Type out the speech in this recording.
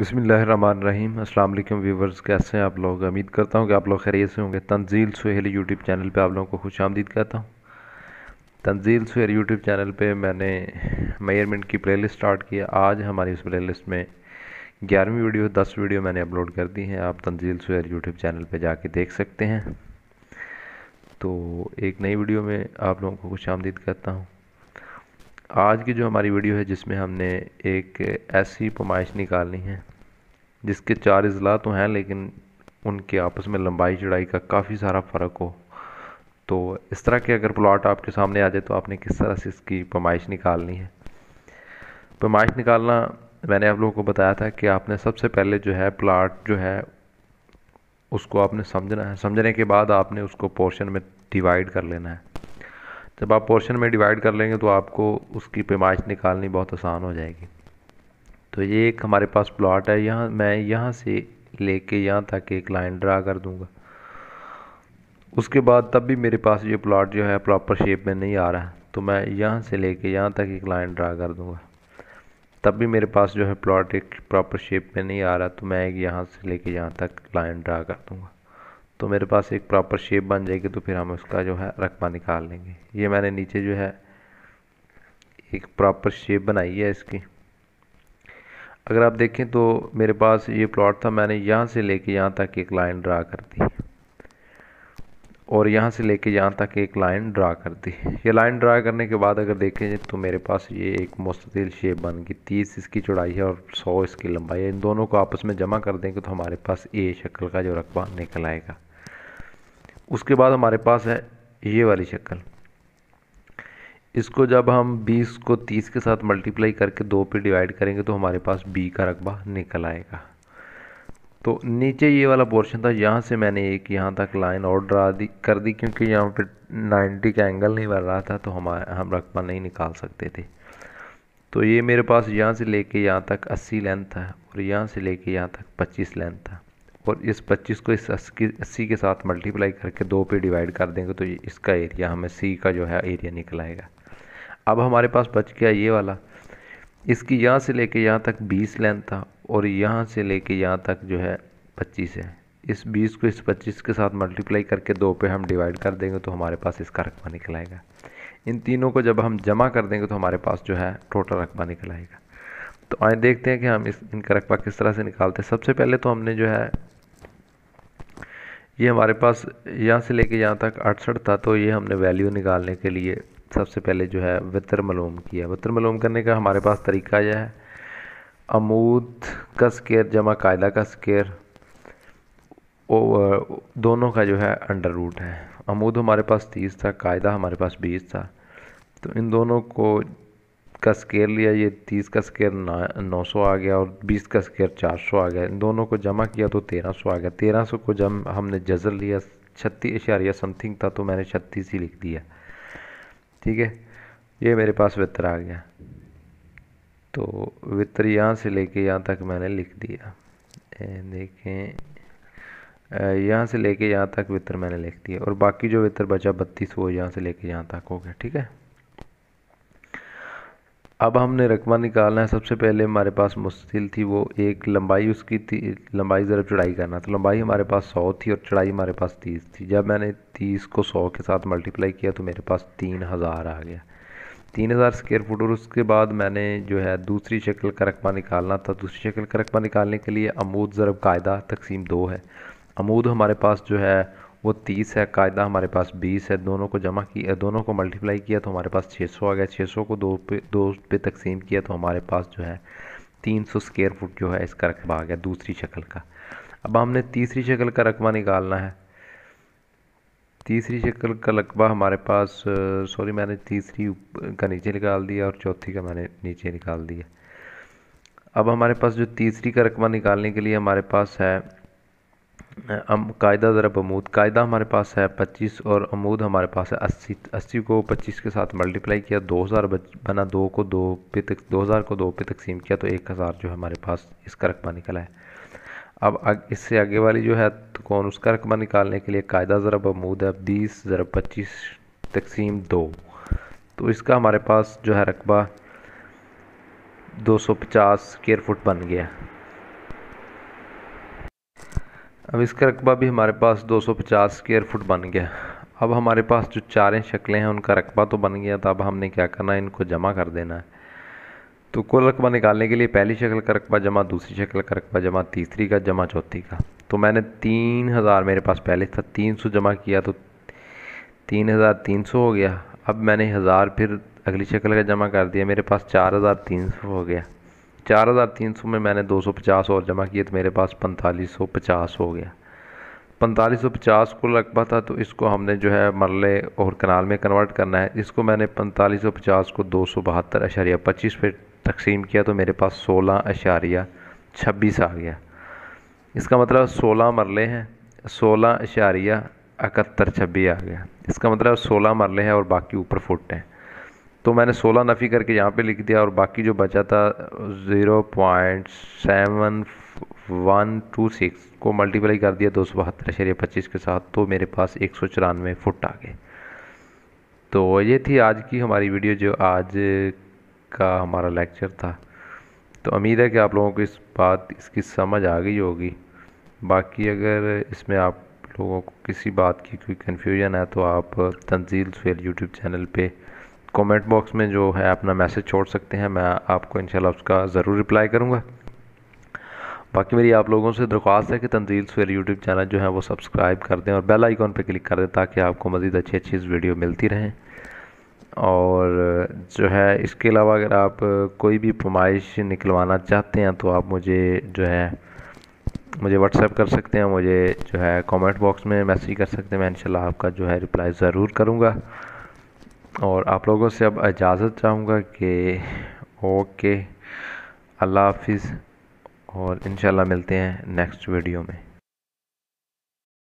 बसमीम अल्लाम व्यूवर्स कैसे हैं आप लोग उम्मीद करता हूँ कि आप लोग खैरियत से होंगे तंजील सुहेल यूट्यूब चैनल पे आप लोगों को खुश आमदीद कहता हूँ तंजील सुहेल यूट्यूब चैनल पे मैंने मेयरमेंट की प्लेलिस्ट स्टार्ट किया आज हमारी उस प्लेलिस्ट में ग्यारहवीं वीडियो दस वीडियो मैंने अपलोड कर दी हैं आप तंजील सुहेल यूट्यूब चैनल पर जाके देख सकते हैं तो एक नई वीडियो में आप लोगों को खुश आमदीद कहता हूँ आज की जो हमारी वीडियो है जिसमें हमने एक ऐसी पमाइश निकालनी है जिसके चार अज़ला तो हैं लेकिन उनके आपस में लंबाई चढ़ाई का काफ़ी सारा फ़र्क हो तो इस तरह के अगर प्लाट आपके सामने आ जाए तो आपने किस तरह से इसकी पमाइश निकालनी है पमाइश निकालना मैंने आप लोगों को बताया था कि आपने सबसे पहले जो है प्लाट जो है उसको आपने समझना है समझने के बाद आपने उसको पोर्शन में डिवाइड कर लेना है जब आप पोर्शन में डिवाइड कर लेंगे तो आपको उसकी पेमाइश निकालनी बहुत आसान हो जाएगी तो ये एक हमारे पास प्लॉट है यहाँ मैं यहाँ से लेके यहाँ तक एक लाइन ड्रा कर दूँगा उसके बाद तब भी मेरे पास ये प्लॉट जो है प्रॉपर शेप में नहीं आ रहा है तो मैं यहाँ से लेके यहाँ तक एक लाइन ड्रा कर दूँगा तब भी मेरे पास जो है प्लॉट एक प्रॉपर शेप में नहीं आ रहा तो मैं एक यहाँ से लेके यहाँ तक लाइन ड्रा कर दूँगा तो मेरे पास एक प्रॉपर शेप बन जाएगी तो फिर हम उसका जो है रकबा निकाल लेंगे ये मैंने नीचे जो है एक प्रॉपर शेप बनाई है इसकी अगर आप देखें तो मेरे पास ये प्लॉट था मैंने यहाँ से लेके यहाँ तक एक लाइन ड्रा कर दी और यहाँ से लेके यहाँ तक एक लाइन ड्रा कर दी ये लाइन ड्रा करने के बाद अगर देखें तो मेरे पास ये एक मुस्तदिल शेप बन गई तीस इसकी चौड़ाई है और सौ इसकी लंबाई है इन दोनों को आपस में जमा कर देंगे तो हमारे पास ए शक्ल का जो रकबा निकल आएगा उसके बाद हमारे पास है ये वाली शक्ल इसको जब हम 20 को 30 के साथ मल्टीप्लाई करके दो पे डिवाइड करेंगे तो हमारे पास बी का रकबा निकल आएगा तो नीचे ये वाला पोर्शन था यहाँ से मैंने एक यहाँ तक लाइन और ड्रा दी कर दी क्योंकि यहाँ पे 90 का एंगल नहीं बन रहा था तो हम हम रकबा नहीं निकाल सकते थे तो ये मेरे पास यहाँ से लेके यहाँ तक 80 लेंथ था और यहाँ से लेके यहाँ तक 25 लेंथ था और इस 25 को इस अस्सी के साथ मल्टीप्लाई करके दो पे डिवाइड कर देंगे तो इसका एरिया हमें सी का जो है एरिया निकल आएगा अब हमारे पास बच गया ये वाला इसकी यहाँ से लेके यहाँ तक 20 लेंथ था और यहाँ से लेके यहाँ तक जो है 25 है इस 20 को इस 25 के साथ मल्टीप्लाई करके दो पे हम डिवाइड कर देंगे तो हमारे पास इसका रकबा निकल आएगा इन तीनों को जब हम जमा कर देंगे तो हमारे पास जो है टोटल रकबा निकल आएगा तो आए देखते हैं कि हम इस इनका रकबा किस तरह से निकालते हैं सबसे पहले तो हमने जो है ये हमारे पास यहाँ से लेके यहाँ तक अड़सठ था तो ये हमने वैल्यू निकालने के लिए सबसे पहले जो है वितर मलूम किया वितर मलूम करने का हमारे पास तरीका यह है अमूद का स्केयर जमा कायदा का स्केयर दोनों का जो है अंडर रूट है अमूद हमारे पास तीस था कायदा हमारे पास बीस था तो इन दोनों को का स्केयर लिया ये तीस का स्केयर नौ सौ आ गया और बीस का स्केयर चार सौ आ गया इन दोनों को जमा किया तो तेरह सौ आ गया तेरह सौ को जब हमने जजर लिया छत्तीस इशारिया समथिंग था तो मैंने छत्तीस ही लिख दिया ठीक है ये मेरे पास वितर आ गया तो वितर यहाँ से लेके यहाँ तक मैंने लिख दिया देखें यहाँ से लेके यहाँ तक वितर मैंने लिख दिया और बाकी जो वितर बचा बत्तीस वो यहाँ से लेके यहाँ तक हो गया ठीक है अब हमने रकबा निकालना है सबसे पहले हमारे पास मुश्किल थी वो एक लंबाई उसकी थी लंबाई ज़रा चढ़ाई करना तो लंबाई हमारे पास सौ थी और चढ़ाई हमारे पास तीस थी जब मैंने तीस को सौ के साथ मल्टीप्लाई किया तो मेरे पास तीन हज़ार आ गया तीन हज़ार स्केयर फुट और उसके बाद मैंने जो है दूसरी शक्ल का रकबा निकालना था दूसरी शक्ल का रकबा निकालने के लिए अमूद ज़रब कायदा तकसीम दो है अमूद हमारे पास जो है वो तीस है कायदा हमारे पास बीस है दोनों को जमा किया दोनों को मल्टीप्लाई किया तो हमारे पास छः सौ आ गया छः सौ को दो पे दो पे तकसीम किया तो हमारे पास जो है तीन सौ स्केयर फुट जो है इसका रकबा आ गया दूसरी शक्ल का अब हमने तीसरी शक्ल का रकबा निकालना है तीसरी शक्ल का रकबा हमारे पास सॉरी मैंने तीसरी का नीचे निकाल दिया और चौथी का मैंने नीचे निकाल दिया अब हमारे पास जो तीसरी का रकबा निकालने के लिए हमारे पास है अम कायदा ज़रब अमूद कायदा हमारे पास है पच्चीस और अमूद हमारे पास है अस्सी अस्सी को पच्चीस के साथ मल्टीप्लाई किया दो हज़ार बना दो को दो पे तक दो हज़ार को दो पे तकसीम किया तो एक हज़ार जो हमारे पास इसका रकबा निकला है अब अग, इससे आगे वाली जो है तो कौन उसका रकबा निकालने के लिए कायदा ज़रब अमूद है बीस ज़रब पच्चीस तकसीम दो तो इसका हमारे पास जो है रकबा दो सौ पचास स्केयर फुट बन गया अब इसका रकबा भी हमारे पास 250 स्क्यर फुट बन गया अब हमारे पास जो चारें शक्लें हैं उनका रकबा तो बन गया था अब हमने क्या करना है इनको जमा कर देना है तो कुल रकबा निकालने के लिए पहली शक्ल का रकबा जमा दूसरी शक्ल का रकबा जमा तीसरी का जमा चौथी का तो मैंने तीन हज़ार मेरे पास पहले था तीन सौ जमा किया तो तीन हज़ार तीन सौ हो गया अब मैंने हज़ार फिर अगली शक्ल का जमा कर दिया मेरे पास चार हज़ार तीन सौ हो गया चार हज़ार तीन सौ में मैंने दो सौ पचास और जमा किए तो मेरे पास पैंतालीस सौ पचास हो गया पैंतालीस सौ पचास को रकबा था तो इसको हमने जो है मरले और कनाल में कन्वर्ट करना है इसको मैंने पैंतालीस सौ पचास को दो सौ बहत्तर अशारिया पच्चीस पे तकसीम किया तो मेरे पास सोलह अशारिया छब्बीस आ गया इसका मतलब सोलह मरले हैं सोलह अशारिया इकहत्तर छब्बीस आ गया इसका मतलब सोलह मरले हैं और बाकी ऊपर फुट हैं तो मैंने 16 नफ़ी करके यहाँ पे लिख दिया और बाकी जो बचा था zero point seven one two six को मल्टीप्लाई कर दिया दो सौ बहत्तर शरीय पच्चीस के साथ तो मेरे पास एक सौ चौरानवे फुट आ गए तो ये थी आज की हमारी वीडियो जो आज का हमारा लेक्चर था तो उम्मीद है कि आप लोगों को इस बात इसकी समझ आ गई होगी बाकी अगर इसमें आप लोगों को किसी बात की कोई कन्फ्यूजन है तो आप तंजील सुहेल यूट्यूब चैनल पर कमेंट बॉक्स में जो है अपना मैसेज छोड़ सकते हैं मैं आपको इंशाल्लाह उसका ज़रूर रिप्लाई करूँगा बाकी मेरी आप लोगों से दरख्वास्त है कि तंजील सवेर यूट्यूब चैनल जो है वो सब्सक्राइब कर दें और बेल आइकॉन पर क्लिक कर दें ताकि आपको मज़ीद अच्छी अच्छी वीडियो मिलती रहें और जो है इसके अलावा अगर आप कोई भी फरमाइश निकलवाना चाहते हैं तो आप मुझे जो है मुझे व्हाट्सएप कर सकते हैं मुझे जो है कमेंट बॉक्स में मैसेज कर सकते हैं मैं इंशाल्लाह आपका जो है रिप्लाई ज़रूर करूँगा और आप लोगों से अब इजाज़त चाहूँगा कि ओके अल्लाह हाफिज़ और इन मिलते हैं नेक्स्ट वीडियो में